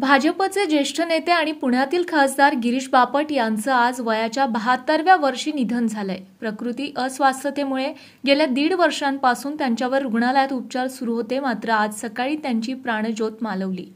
भाजपचे ज्येष्ठ नेते आणि पुण्यातील खासदार गिरीश बापट यांचं आज वयाच्या बहात्तरव्या वर्षी निधन झालंय प्रकृती अस्वास्थतेमुळे गेल्या दीड वर्षांपासून त्यांच्यावर रुग्णालयात उपचार सुरू होते मात्र आज सकाळी त्यांची प्राणज्योत मालवली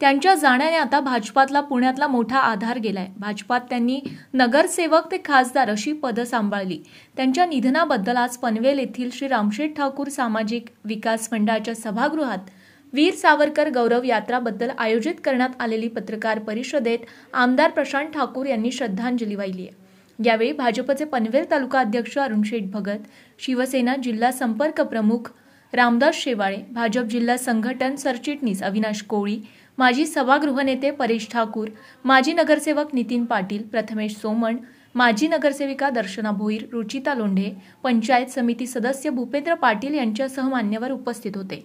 त्यांच्या जाण्याने आता भाजपातला पुण्यातला मोठा आधार गेलाय भाजपात त्यांनी नगरसेवक ते खासदार अशी पदं सांभाळली त्यांच्या निधनाबद्दल आज पनवेल येथील श्री रामशेठ ठाकूर सामाजिक विकास मंडळाच्या सभागृहात वीर सावरकर गौरव यात्राबद्दल आयोजित करण्यात आलेली पत्रकार परिषदेत आमदार प्रशांत ठाकूर यांनी श्रद्धांजली वाहिली आहे यावेळी भाजपचे पनवेल तालुका अध्यक्ष अरुण शेठ भगत शिवसेना जिल्हा संपर्क प्रमुख रामदास शेवाळे भाजप जिल्हा संघटन सरचिटणीस अविनाश कोळी माजी सभागृहनेते परेश ठाकूर माजी नगरसेवक नितीन पाटील प्रथमेश सोमण माजी नगरसेविका दर्शना भोईर रुचिता लोंढे पंचायत समिती सदस्य भूपेंद्र पाटील यांच्यासह मान्यवर उपस्थित होते